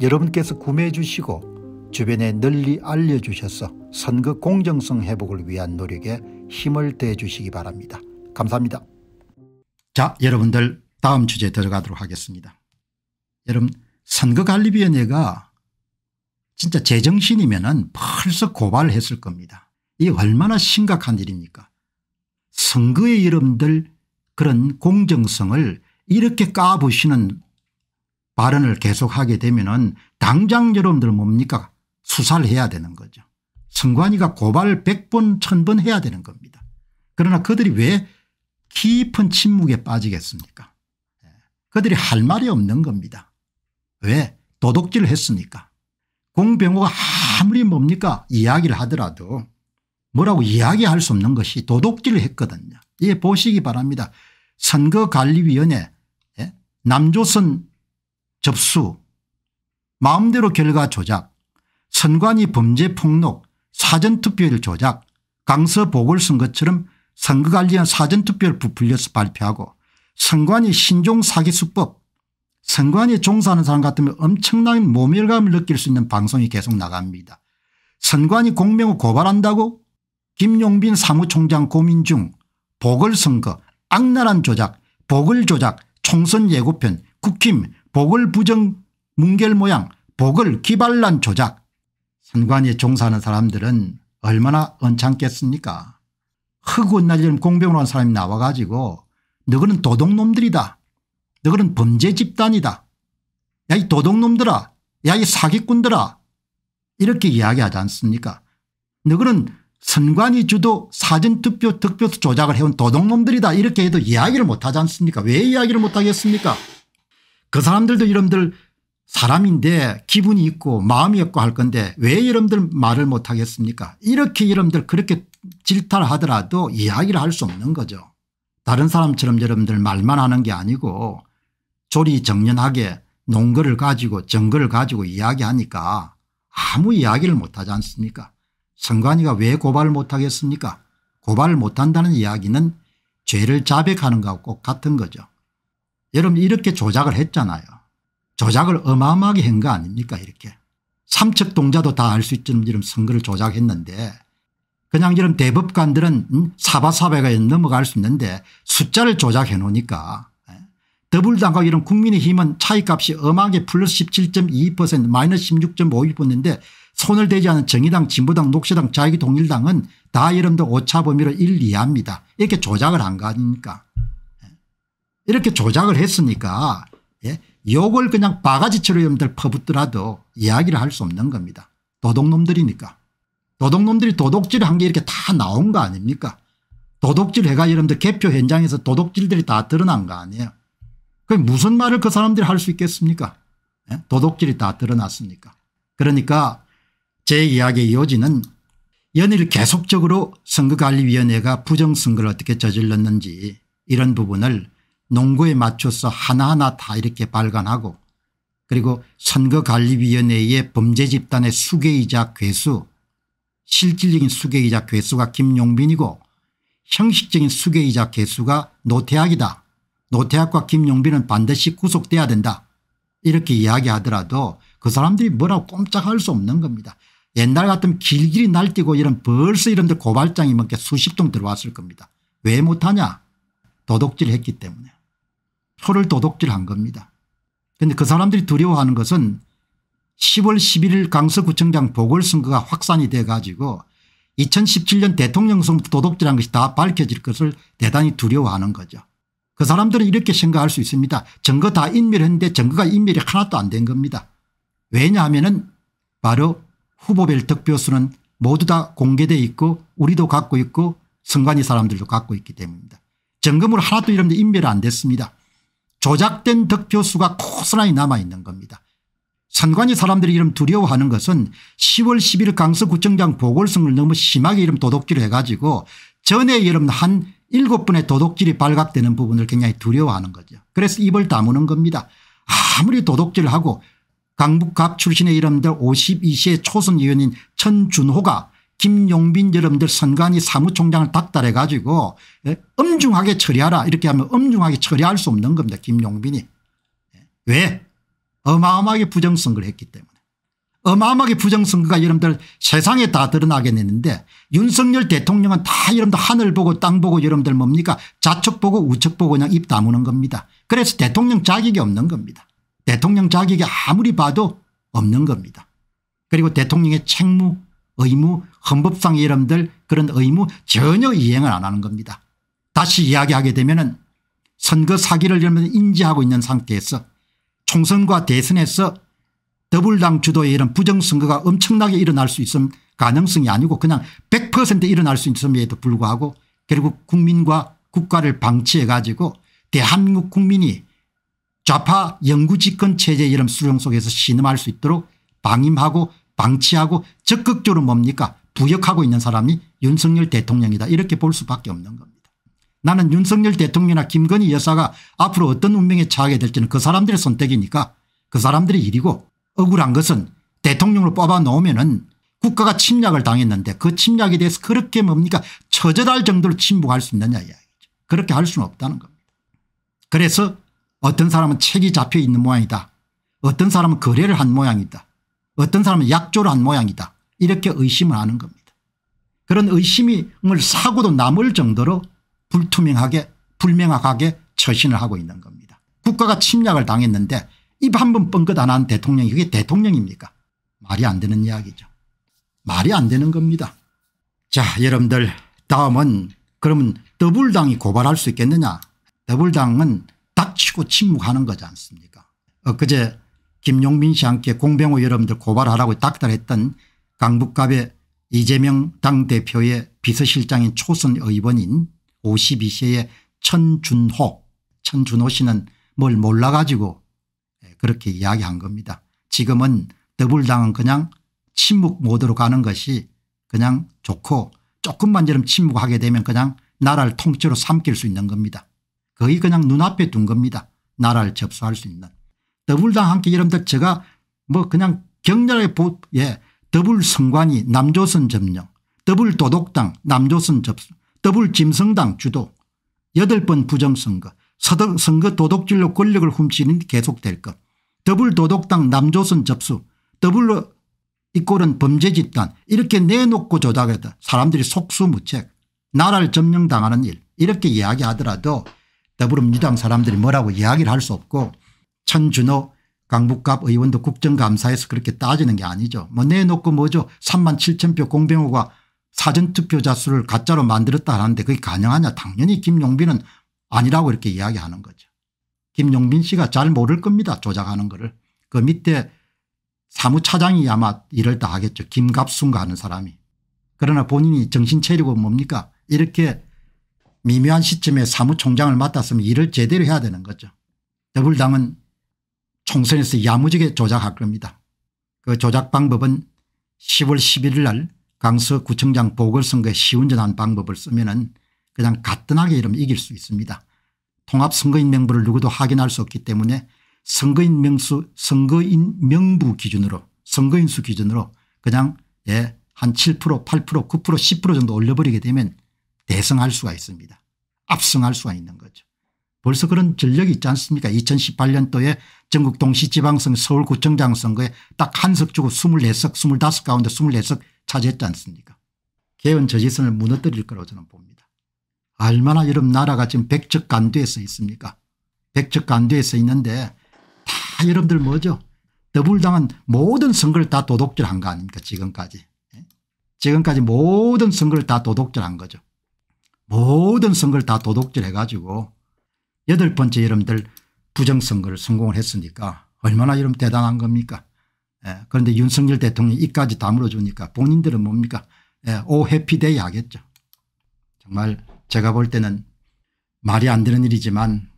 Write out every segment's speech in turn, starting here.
여러분께서 구매해 주시고 주변에 널리 알려주셔서 선거 공정성 회복을 위한 노력에 힘을 대해 주시기 바랍니다. 감사합니다. 자 여러분들 다음 주제에 들어가도록 하겠습니다. 여러분 선거관리위원회가 진짜 제정신이면 벌써 고발했을 겁니다. 이 얼마나 심각한 일입니까 선거의 여러분들 그런 공정성을 이렇게 까부시는 발언을 계속하게 되면은 당장 여러분들 뭡니까 수사를 해야 되는 거죠. 선관위가 고발 100번 1000번 해야 되는 겁니다. 그러나 그들이 왜 깊은 침묵에 빠지겠습니까 예. 그들이 할 말이 없는 겁니다. 왜 도둑질을 했습니까 공병호가 아무리 뭡니까 이야기를 하더라도 뭐라고 이야기할 수 없는 것이 도둑질을 했거든요. 예 보시기 바랍니다. 선거관리위원회 예? 남조선 접수, 마음대로 결과 조작, 선관위 범죄 폭로, 사전투표율 조작, 강서 보궐선거처럼 선거 관련 리 사전투표를 부풀려서 발표하고 선관위 신종 사기수법 선관위 종사하는 사람 같으면 엄청난 모멸감을 느낄 수 있는 방송이 계속 나갑니다. 선관위 공명을 고발한다고 김용빈 사무총장 고민 중 보궐선거 악랄한 조작 보궐조작 총선 예고편 국힘 복을 부정 뭉결 모양 복을 기발란 조작 선관위에 종사하는 사람들은 얼마나 언짢겠습니까 흑운 날리는 공병으로 한 사람이 나와 가지고 너희는 도둑놈들이다 너희는 범죄 집단이다 야 이 도둑놈들아 야 이 사기꾼들아 이렇게 이야기하지 않습니까 너희는 선관위 주도 사전투표 득표 조작을 해온 도둑놈들이다 이렇게 해도 이야기를 못하지 않습니까 왜 이야기를 못하겠습니까 그 사람들도 여러분들 사람인데 기분이 있고 마음이 없고 할 건데 왜 여러분들 말을 못하겠습니까 이렇게 여러분들 그렇게 질타를 하더라도 이야기를 할 수 없는 거죠. 다른 사람처럼 여러분들 말만 하는 게 아니고 조리정연하게 농거를 가지고 정거를 가지고 이야기하니까 아무 이야기를 못하지 않습니까 선관위가 왜 고발을 못하겠습니까 고발을 못한다는 이야기는 죄를 자백하는 것과 같은 거죠. 여러분 이렇게 조작을 했잖아요. 조작을 어마어마하게 한 거 아닙니까 이렇게. 삼척동자도 다 알 수 있는 이런 선거를 조작했는데 그냥 이런 대법관들은 음, 사바사바가 넘어갈 수 있는데 숫자를 조작해 놓으니까 예. 더불당과 이런 국민의힘은 차이값이 엄하게 플러스 17.22% 마이너스 16.52%인데 손을 대지 않은 정의당 진보당 녹색당 자유통일당은 다 이름도 오차범위로 1 2합니다. 이렇게 조작을 한 거 아닙니까 이렇게 조작을 했으니까 예? 욕을 그냥 바가지처럼 여러분들 퍼붓더라도 이야기를 할 수 없는 겁니다. 도둑놈들이니까. 도둑놈들이 도둑질 한게 이렇게 다 나온 거 아닙니까? 도둑질 해가 여러분들 개표 현장에서 도둑질들이 다 드러난 거 아니에요. 그 무슨 말을 그 사람들이 할 수 있겠습니까? 예? 도둑질이 다드러났습니까 그러니까 제 이야기의 요지는 연일 계속적으로 선거관리위원회가 부정선거를 어떻게 저질렀는지 이런 부분을 농구에 맞춰서 하나하나 다 이렇게 발간하고 그리고 선거관리위원회의 범죄 집단의 수괴이자 괴수 실질적인 수괴이자 괴수가 김용빈이고 형식적인 수괴이자 괴수가 노태학이다. 노태학과 김용빈은 반드시 구속돼야 된다. 이렇게 이야기하더라도 그 사람들이 뭐라고 꼼짝할 수 없는 겁니다. 옛날 같으면 길길이 날뛰고 이런 벌써 이런데 고발장이 몇개 뭐 수십 통 들어왔을 겁니다. 왜 못하냐 도덕질 했기 때문에. 소를 도둑질한 겁니다. 그런데 그 사람들이 두려워하는 것은 10월 11일 강서구청장 보궐선거가 확산이 돼 가지고 2017년 대통령 선거 도둑질한 것이 다 밝혀질 것을 대단히 두려워하는 거죠. 그 사람들은 이렇게 생각할 수 있습니다. 증거 다 인멸했는데 증거가 인멸이 하나도 안 된 겁니다. 왜냐하면 은 바로 후보별 득표수는 모두 다 공개돼 있고 우리도 갖고 있고 선관위 사람들도 갖고 있기 때문입니다. 점검으로 하나도 이런 데 인멸 이안 됐습니다. 조작된 득표수가 고스란히 남아있는 겁니다. 산관이 사람들이 이름 두려워하는 것은 10월 10일 강서구청장 보궐선거를 너무 심하게 이름 도둑질을 해가지고 전에 이름 한 7분의 도둑질이 발각되는 부분을 굉장히 두려워하는 거죠. 그래서 입을 다무는 겁니다. 아무리 도둑질을 하고 강북갑 출신의 이름들 52세 초선 의원인 천준호가 김용빈 여러분들 선관위 사무총장을 닥달해 가지고 예, 엄중하게 처리하라 이렇게 하면 엄중하게 처리할 수 없는 겁니다. 김용빈이. 예. 왜? 어마어마하게 부정선거를 했기 때문에. 어마어마하게 부정선거가 여러분들 세상에 다 드러나게 되는데 윤석열 대통령은 다 여러분들 하늘 보고 땅 보고 여러분들 뭡니까 좌측 보고 우측 보고 그냥 입 다무는 겁니다. 그래서 대통령 자격이 없는 겁니다. 대통령 자격이 아무리 봐도 없는 겁니다. 그리고 대통령의 책무 의무 헌법상 이름들 그런 의무 전혀 이행을 안 하는 겁니다. 다시 이야기하게 되면 은 선거 사기를 열면 인지하고 있는 상태에서 총선과 대선에서 더블당 주도의 이런 부정선거가 엄청나게 일어날 수 있음 가능성이 아니고 그냥 100% 일어날 수 있음에도 불구하고 결국 국민과 국가를 방치해 가지고 대한민국 국민이 좌파 영구집권 체제 이름 수령 속에서 신음할 수 있도록 방임하고 방치하고 적극적으로 뭡니까 부역하고 있는 사람이 윤석열 대통령이다 이렇게 볼 수밖에 없는 겁니다. 나는 윤석열 대통령이나 김건희 여사가 앞으로 어떤 운명에 처하게 될지는 그 사람들의 선택이니까 그 사람들의 일이고 억울한 것은 대통령으로 뽑아놓으면 은 국가가 침략을 당했는데 그 침략에 대해서 그렇게 뭡니까 처절할 정도로 침묵할 수 있느냐 이야기죠. 그렇게 할 수는 없다는 겁니다. 그래서 어떤 사람은 책이 잡혀 있는 모양이다. 어떤 사람은 거래를 한 모양이다. 어떤 사람은 약조를 한 모양이다. 이렇게 의심을 하는 겁니다. 그런 의심을 사고도 남을 정도로 불투명하게 불명확하게 처신을 하고 있는 겁니다. 국가가 침략을 당했는데 입 한 번 뻥긋 안 한 대통령이 그게 대통령입니까 말이 안 되는 이야기죠. 말이 안 되는 겁니다. 자 여러분들 다음은 그러면 더불당이 고발할 수 있겠느냐 더불당은 닥치고 침묵하는 거지 않습니까 엊그제 김용민 씨 함께 공병호 여러분들 고발하라고 닥달했던 강북갑의 이재명 당대표의 비서실장인 초선 의원인 52세의 천준호 천준호 씨는 뭘 몰라가지고 예, 그렇게 이야기한 겁니다. 지금은 더불당은 그냥 침묵 모드로 가는 것이 그냥 좋고 조금만 저럼 침묵하게 되면 그냥 나라를 통째로 삼킬 수 있는 겁니다. 거의 그냥 눈앞에 둔 겁니다. 나라를 접수할 수 있는. 더불당 함께 여러분들 제가 뭐 그냥 격렬하게 보, 예, 더블 성관이 남조선 점령 더블 도덕당 남조선 접수 더블 짐승당 주도 여덟 번 부정선거 선거 도덕질로 권력을 훔치는 계속될 것 더블 도덕당 남조선 접수 더블로 이꼴은 범죄 집단 이렇게 내놓고 조작했다 사람들이 속수무책 나라를 점령당하는 일 이렇게 이야기하더라도 더불어민주당 사람들이 뭐라고 이야기를 할 수 없고 천준호 강북갑 의원도 국정감사에서 그렇게 따지는 게 아니죠. 뭐 내놓고 뭐죠. 3만 7천 표 공병호가 사전투표자 수를 가짜로 만들었다 하는데 그게 가능하냐 당연히 김용빈은 아니라고 이렇게 이야기하는 거죠. 김용빈 씨가 잘 모를 겁니다. 조작하는 거를. 그 밑에 사무차장이 아마 이럴 다 하겠죠. 김갑순가 하는 사람이. 그러나 본인이 정신 차리고 뭡니까 이렇게 미묘한 시점에 사무총장을 맡았으면 일을 제대로 해야 되는 거죠. 더불당은 총선에서 야무지게 조작할 겁니다. 그 조작 방법은 10월 11일 날 강서구청장 보궐선거에 시운전한 방법을 쓰면 은 그냥 가뿐하게 이러면 이길 수 있습니다. 통합선거인 명부를 누구도 확인할 수 없기 때문에 선거인 명수 선거인 명부 기준으로 선거인 수 기준으로 그냥 예, 한7% 8% 9% 10% 정도 올려버리게 되면 대승할 수가 있습니다. 압승할 수가 있는 거죠. 벌써 그런 전력이 있지 않습니까 2018년도에 전국 동시지방선 서울구청장 선거에 딱 한 석 주고 24석 25가운데 24석 차지했지 않습니까 개헌 저지선을 무너뜨릴 거라고 저는 봅니다. 얼마나 여러분 나라가 지금 백척간두에 서 있습니까 백척간두에 서 있는데 다 여러분들 뭐죠 더불당은 모든 선거를 다 도둑질한 거 아닙니까 지금까지 예? 지금까지 모든 선거를 다 도둑질한 거죠. 모든 선거를 다 도둑질해 가지고 여덟 번째 여러분들 부정선거를 성공을 했으니까 얼마나 여러분 대단한 겁니까 예. 그런데 윤석열 대통령이 이까지 다물어 주니까 본인들은 뭡니까 예. 오 해피데이 하겠죠 정말 제가 볼 때는 말이 안 되는 일이지만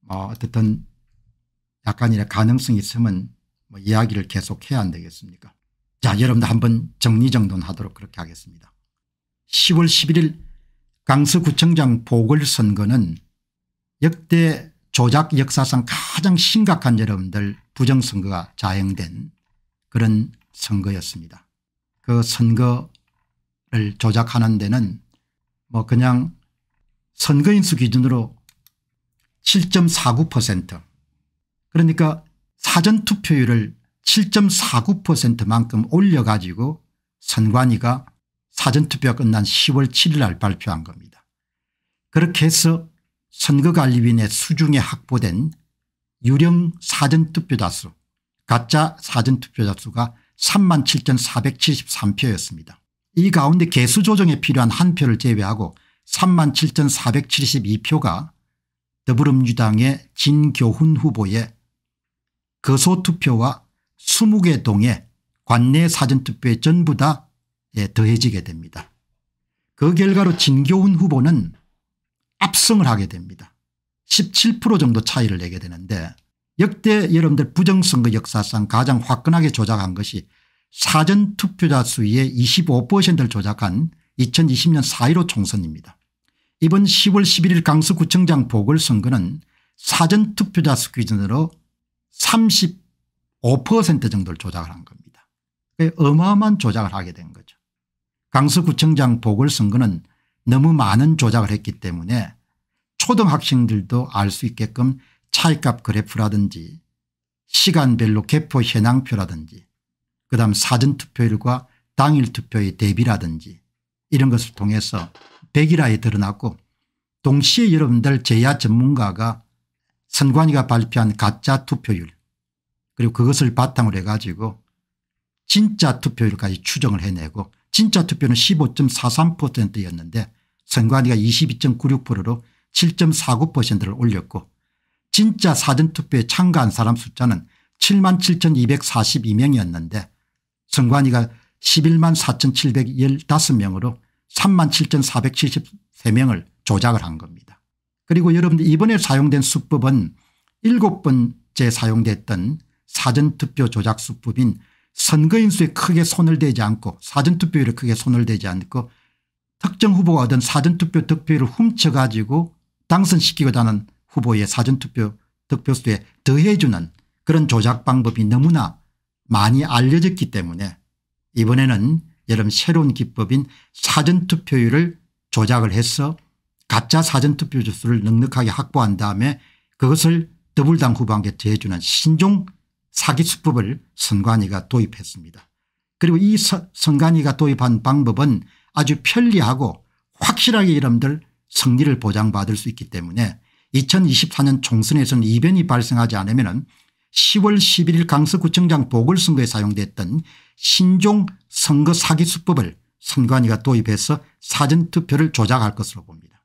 뭐 어쨌든 약간이나 가능성이 있으면 뭐 이야기를 계속해야 안 되겠습니까 자 여러분들 한 번 정리정돈하도록 그렇게 하겠습니다 10월 11일 강서구청장 보궐선거는 역대 조작 역사상 가장 심각한 여러분들 부정선거가 자행된 그런 선거였습니다. 그 선거를 조작하는 데는 뭐 그냥 선거인수 기준으로 7.49% 그러니까 사전투표율을 7.49%만큼 올려가지고 선관위가 사전투표가 끝난 10월 7일 날 발표한 겁니다. 그렇게 해서 선거관리위원회 수중에 확보된 유령 사전투표자 수 가짜 사전투표자 수가 37,473표였습니다. 이 가운데 개수 조정에 필요한 한 표를 제외하고 37,472표가 더불어민주당의 진교훈 후보의 거소투표와 20개 동의 관내 사전투표에 전부 다 예, 더해지게 됩니다. 그 결과로 진교훈 후보는 압승을 하게 됩니다. 17% 정도 차이를 내게 되는데 역대 여러분들 부정선거 역사상 가장 화끈하게 조작한 것이 사전투표자 수의 25%를 조작한 2020년 4.15 총선입니다. 이번 10월 11일 강서구청장 보궐선거는 사전투표자 수 기준으로 35% 정도를 조작을 한 겁니다. 어마어마한 조작을 하게 된 거죠. 강서구청장 보궐선거는 너무 많은 조작을 했기 때문에 초등학생들도 알 수 있게끔 차이값 그래프라든지 시간별로 개포 현황표라든지 그다음 사전투표율과 당일투표의 대비라든지 이런 것을 통해서 백일화에 드러났고 동시에 여러분들 제야 전문가가 선관위가 발표한 가짜 투표율 그리고 그것을 바탕으로 해가지고 진짜 투표율까지 추정을 해내고 진짜 투표는 15.43%였는데 선관위가 22.96%로 7.49%를 올렸고 진짜 사전투표에 참가한 사람 숫자는 7만 7,242명이었는데 선관위가 11만 4,715명으로 3만 7,473명을 조작을 한 겁니다. 그리고 여러분 들 이번에 사용된 수법은 7번째 사용됐던 사전투표 조작 수법인 선거인수에 크게 손을 대지 않고 사전투표율에 크게 손을 대지 않고 특정 후보가 얻은 사전투표 득표율을 훔쳐가지고 당선시키고자 하는 후보의 사전투표 득표수에 더해주는 그런 조작 방법이 너무나 많이 알려졌기 때문에 이번에는 여름 새로운 기법인 사전투표율을 조작을 해서 가짜 사전투표 주수를 넉넉하게 확보한 다음에 그것을 더불당 후보에게 더해주는 신종 사기 수법을 선관위가 도입했습니다. 그리고 이 선관위가 도입한 방법은 아주 편리하고 확실하게 이름들 승리를 보장받을 수 있기 때문에 2024년 총선에서는 이변이 발생하지 않으면 10월 11일 강서구청장 보궐선거에 사용됐던 신종 선거 사기 수법을 선관위가 도입해서 사전투표를 조작할 것으로 봅니다.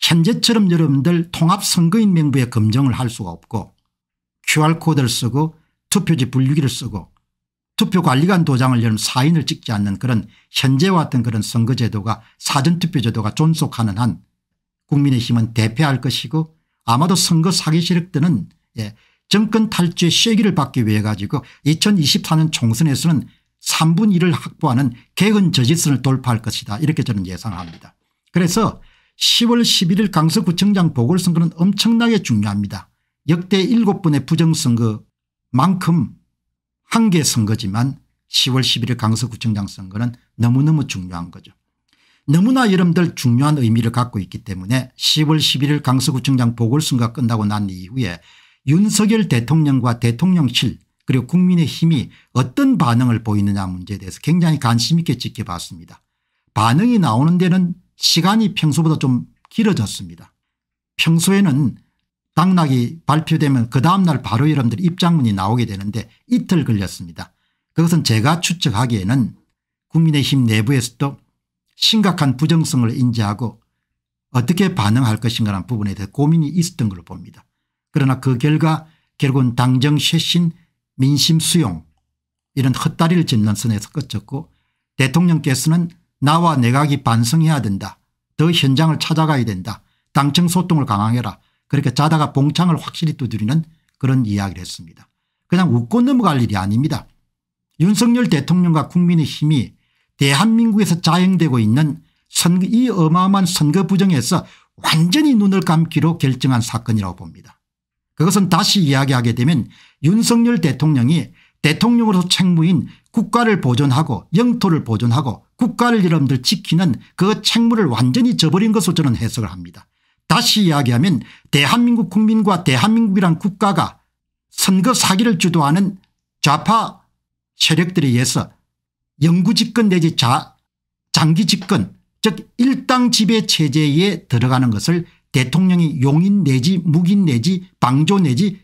현재처럼 여러분들 통합선거인 명부에 검증을 할 수가 없고 QR코드를 쓰고 투표지 분류기를 쓰고 투표관리관 도장을 열면 사인을 찍지 않는 그런 현재와 같은 그런 선거제도가 사전투표제도가 존속하는 한 국민의힘은 대패할 것이고 아마도 선거 사기 세력들은 예, 정권 탈주의 쐐기를 받기 위해 가지고 2024년 총선에서는 3분 1을 확보하는 개헌 저지선을 돌파할 것이다 이렇게 저는 예상합니다. 그래서 10월 11일 강서구청장 보궐선거는 엄청나게 중요합니다. 역대 7번의 부정선거만큼 한개 선거지만 10월 11일 강서구청장 선거는 너무너무 중요한 거죠. 너무나 여러분들 중요한 의미를 갖고 있기 때문에 10월 11일 강서구청장 보궐선거가 끝나고 난 이후에 윤석열 대통령과 대통령실 그리고 국민의힘이 어떤 반응을 보이느냐 문제에 대해서 굉장히 관심 있게 지켜봤습니다. 반응이 나오는 데는 시간이 평소보다 좀 길어졌습니다. 평소에는 당락이 발표되면 그 다음날 바로 여러분들 입장문이 나오게 되는데 이틀 걸렸습니다. 그것은 제가 추측하기에는 국민의힘 내부에서도 심각한 부정성을 인지하고 어떻게 반응할 것인가라는 부분에 대해 고민이 있었던 걸로 봅니다. 그러나 그 결과 결국은 당정 쇄신 민심 수용 이런 헛다리를 짚는 선에서 끝쳤고 대통령께서는 나와 내각이 반성해야 된다. 더 현장을 찾아가야 된다. 당청 소통을 강화해라. 그렇게 자다가 봉창을 확실히 두드리는 그런 이야기를 했습니다. 그냥 웃고 넘어갈 일이 아닙니다. 윤석열 대통령과 국민의힘이 대한민국에서 자행되고 있는 선거, 이 어마어마한 선거 부정에서 완전히 눈을 감기로 결정한 사건이라고 봅니다. 그것은 다시 이야기하게 되면 윤석열 대통령이 대통령으로서 책무인 국가를 보존하고 영토를 보존하고 국가를 여러분들 지키는 그 책무를 완전히 저버린 것으로 저는 해석을 합니다. 다시 이야기하면 대한민국 국민과 대한민국이란 국가가 선거 사기를 주도하는 좌파 세력들에 의해서 영구집권 내지 자, 장기집권 즉 일당 지배 체제에 들어가는 것을 대통령이 용인 내지 묵인 내지 방조 내지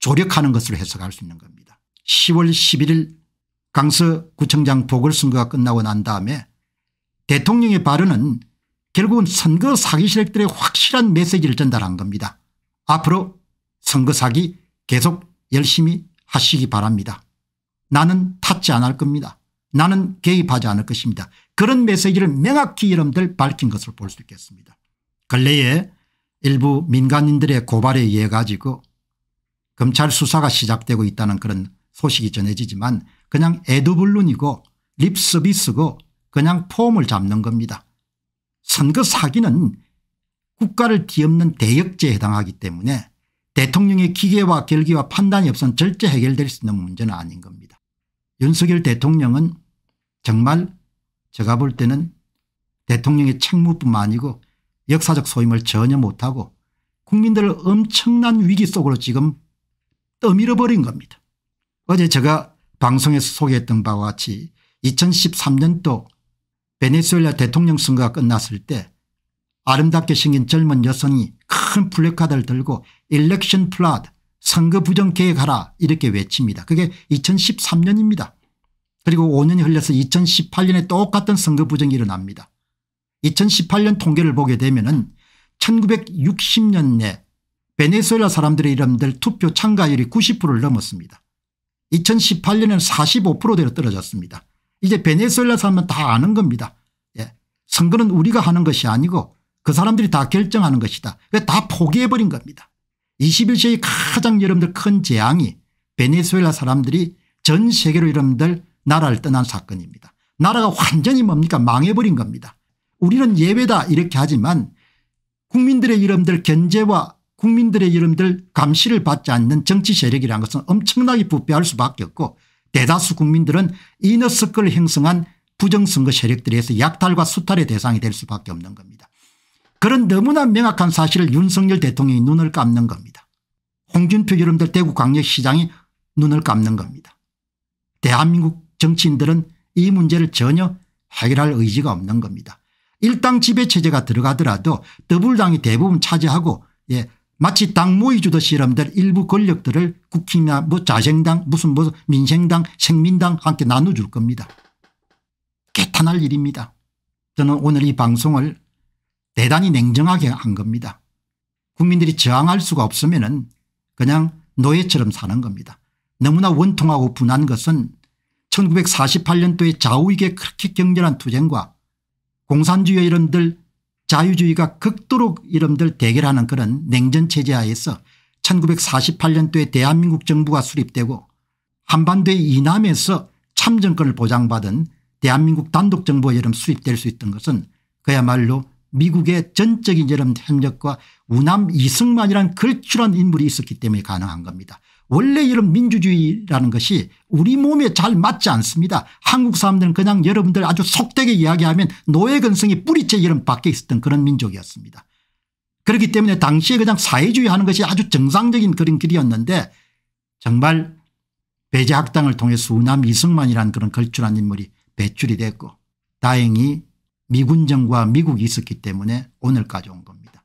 조력하는 것으로 해석할 수 있는 겁니다. 10월 11일 강서구청장 보궐선거가 끝나고 난 다음에 대통령의 발언은 결국은 선거 사기 세력들의 확실한 메시지를 전달한 겁니다. 앞으로 선거 사기 계속 열심히 하시기 바랍니다. 나는 탔지 않을 겁니다. 나는 개입하지 않을 것입니다. 그런 메시지를 명확히 여러분들 밝힌 것을 볼 수 있겠습니다. 근래에 일부 민간인들의 고발에 의해 가지고 검찰 수사가 시작되고 있다는 그런 소식이 전해지지만 그냥 에드블룬이고 립서비스고 그냥 폼을 잡는 겁니다. 선거 사기는 국가를 뒤엎는 대역죄에 해당하기 때문에 대통령의 기계와 결기와 판단이 없으면 절대 해결될 수 있는 문제는 아닌 겁니다. 윤석열 대통령은 정말 제가 볼 때는 대통령의 책무뿐만 아니고 역사적 소임을 전혀 못하고 국민들을 엄청난 위기 속으로 지금 떠밀어 버린 겁니다. 어제 제가 방송에서 소개했던 바와 같이 2013년도 베네수엘라 대통령 선거가 끝났을 때 아름답게 생긴 젊은 여성이 큰 플래카드를 들고 일렉션 플라드 선거 부정 계획하라 이렇게 외칩니다. 그게 2013년입니다. 그리고 5년이 흘려서 2018년에 똑같은 선거 부정이 일어납니다. 2018년 통계를 보게 되면 은 1960년에 베네수엘라 사람들의 이름들 투표 참가율이 90%를 넘었습니다. 2018년에는 45%대로 떨어졌습니다. 이제 베네수엘라 사람은 다 아는 겁니다. 선거는 우리가 하는 것이 아니고 그 사람들이 다 결정하는 것이다. 다 포기해버린 겁니다. 21세기 가장 여러분들 큰 재앙이 베네수엘라 사람들이 전 세계로 여러분들 나라를 떠난 사건입니다. 나라가 완전히 뭡니까 망해버린 겁니다. 우리는 예외다 이렇게 하지만 국민들의 여러분들 견제와 국민들의 여러분들 감시를 받지 않는 정치 세력이라는 것은 엄청나게 부패할 수밖에 없고 대다수 국민들은 이너스클을 형성한 부정선거 세력들에서 약탈과 수탈의 대상이 될 수밖에 없는 겁니다. 그런 너무나 명확한 사실을 윤석열 대통령이 눈을 감는 겁니다. 홍준표 여러분들 대구 광역시장이 눈을 감는 겁니다. 대한민국 정치인들은 이 문제를 전혀 해결할 의지가 없는 겁니다. 일당 지배체제가 들어가더라도 더불당이 대부분 차지하고 예, 마치 당 모의주듯이 여러분들 일부 권력들을 국힘이나 뭐 자생당 무슨 무슨 뭐 민생당 생민당 함께 나눠줄 겁니다. 개탄할 일입니다. 저는 오늘 이 방송을 대단히 냉정하게 한 겁니다. 국민들이 저항할 수가 없으면 은 그냥 노예처럼 사는 겁니다. 너무나 원통하고 분한 것은 1948년도에 좌우익의 그렇게 격렬한 투쟁과 공산주의 이름들 자유주의가 극도로 이름들 대결하는 그런 냉전체제 하에서 1948년도에 대한민국 정부가 수립되고 한반도의 이남에서 참정권을 보장받은 대한민국 단독 정부의 여름 수입될수 있던 것은 그야말로 미국의 전적인 여름 협력과 우남 이승만이란 걸출한 인물이 있었기 때문에 가능한 겁니다. 원래 이런 민주주의라는 것이 우리 몸에 잘 맞지 않습니다. 한국 사람들은 그냥 여러분들 아주 속되게 이야기하면 노예근성이 뿌리째 이런 밖에 있었던 그런 민족이었습니다. 그렇기 때문에 당시에 그냥 사회주의 하는 것이 아주 정상적인 그런 길이었는데 정말 배제학당을 통해서 우남 이승만이라는 그런 걸출한 인물이 배출이 됐고 다행히 미군정과 미국이 있었기 때문에 오늘까지 온 겁니다.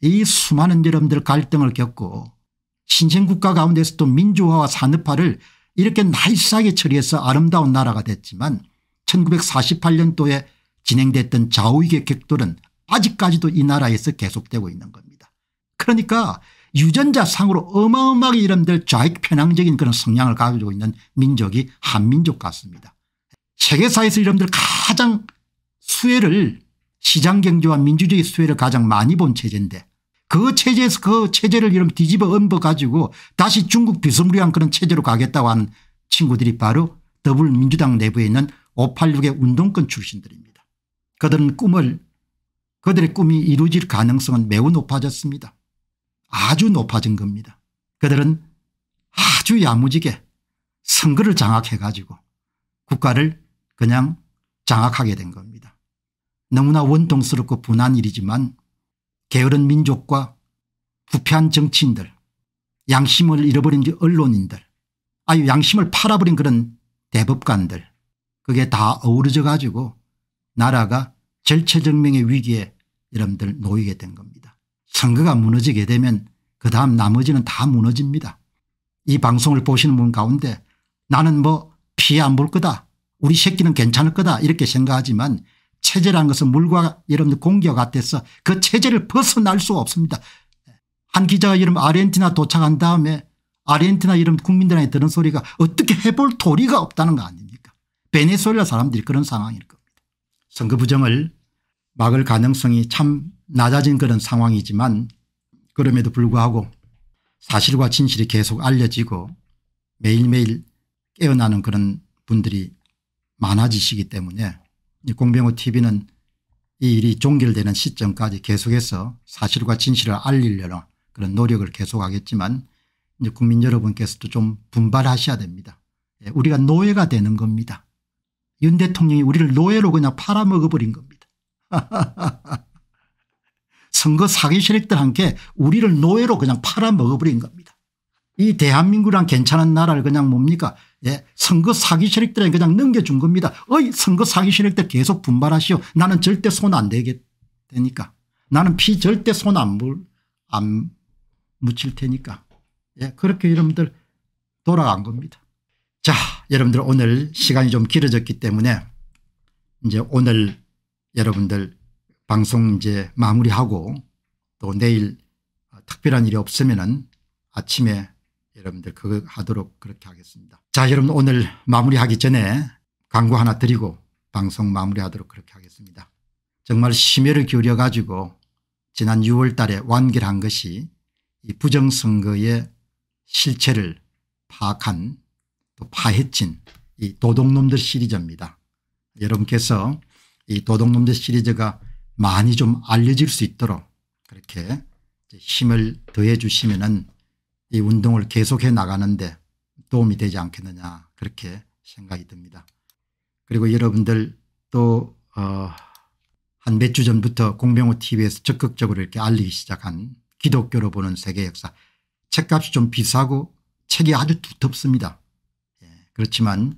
이 수많은 여러분들 갈등을 겪고 신생국가 가운데서도 민주화와 산업화를 이렇게 나이스하게 처리해서 아름다운 나라가 됐지만 1948년도에 진행됐던 좌우익의 격돌은 아직까지도 이 나라에서 계속되고 있는 겁니다. 그러니까 유전자 상으로 어마어마하게 이름들 좌익 편향적인 그런 성향을 가지고 있는 민족이 한민족 같습니다. 세계사에서 여러분들 가장 수혜를 시장경제와 민주주의 수혜를 가장 많이 본 체제인데 그 체제에서 그 체제를 이름 뒤집어 엄버 가지고 다시 중국 비스무리한 그런 체제로 가겠다고 한 친구들이 바로 더불민주당 내부에 있는 586의 운동권 출신들입니다. 그들은 꿈을 그들의 꿈이 이루어질 가능성은 매우 높아졌습니다. 아주 높아진 겁니다. 그들은 아주 야무지게 선거를 장악해 가지고 국가를 그냥 장악하게 된 겁니다. 너무나 원통스럽고 분한 일이지만 게으른 민족과 부패한 정치인들 양심을 잃어버린 언론인들 아유 양심을 팔아버린 그런 대법관들 그게 다 어우러져 가지고 나라가 절체절명의 위기에 여러분들 놓이게 된 겁니다. 선거가 무너지게 되면 그 다음 나머지는 다 무너집니다. 이 방송을 보시는 분 가운데 나는 뭐 피해 안 볼 거다 우리 새끼는 괜찮을 거다 이렇게 생각하지만 체제라는 것은 물과 여러분 들 공기와 같아서 그 체제를 벗어날 수가 없습니다. 한 기자가 여러분 아르헨티나 도착한 다음에 아르헨티나 여러분 국민들한테 들은 소리가 어떻게 해볼 도리가 없다는 거 아닙니까 베네수엘라 사람들이 그런 상황일 겁니다. 선거 부정을 막을 가능성이 참 낮아진 그런 상황이지만 그럼에도 불구하고 사실과 진실이 계속 알려지고 매일매일 깨어나는 그런 분들이 많아지시기 때문에 공병호 tv는 이 일이 종결되는 시점까지 계속해서 사실과 진실을 알리려는 그런 노력을 계속하겠지만 이제 국민 여러분께서도 좀 분발하셔야 됩니다. 예, 우리가 노예가 되는 겁니다. 윤 대통령이 우리를 노예로 그냥 팔아먹어버린 겁니다. 선거 사기 세력들한테 우리를 노예로 그냥 팔아먹어버린 겁니다. 이 대한민국이란 괜찮은 나라를 그냥 뭡니까 예, 선거 사기 세력들은 그냥 넘겨준 겁니다. 어이 선거 사기 세력들 계속 분발하시오. 나는 절대 손 안 대게 되니까. 나는 피 절대 손안 안 묻힐 테니까. 예, 그렇게 여러분들 돌아간 겁니다. 자 여러분들 오늘 시간이 좀 길어졌기 때문에 이제 오늘 여러분들 방송 이제 마무리하고 또 내일 어, 특별한 일이 없으면 은 아침에 여러분들 그거 하도록 그렇게 하겠습니다. 자 여러분 오늘 마무리하기 전에 광고 하나 드리고 방송 마무리하도록 그렇게 하겠습니다. 정말 심혈을 기울여 가지고 지난 6월 달에 완결한 것이 이 부정선거의 실체를 파악한 또 파헤친 이 도둑놈들 시리즈입니다. 여러분께서 이 도둑놈들 시리즈가 많이 좀 알려질 수 있도록 그렇게 힘을 더해 주시면 이 운동을 계속해 나가는데 도움이 되지 않겠느냐 그렇게 생각이 듭니다. 그리고 여러분들 또 한 몇주 어, 전부터 공병호 tv에서 적극적으로 이렇게 알리기 시작한 기독교로 보는 세계 역사 책값이 좀 비싸고 책이 아주 두텁습니다. 예, 그렇지만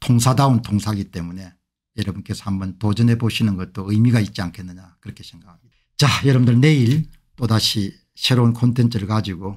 통사다운 통사기 때문에 여러분께서 한번 도전해 보시는 것도 의미가 있지 않겠느냐 그렇게 생각합니다. 자 여러분들 내일 또다시 새로운 콘텐츠를 가지고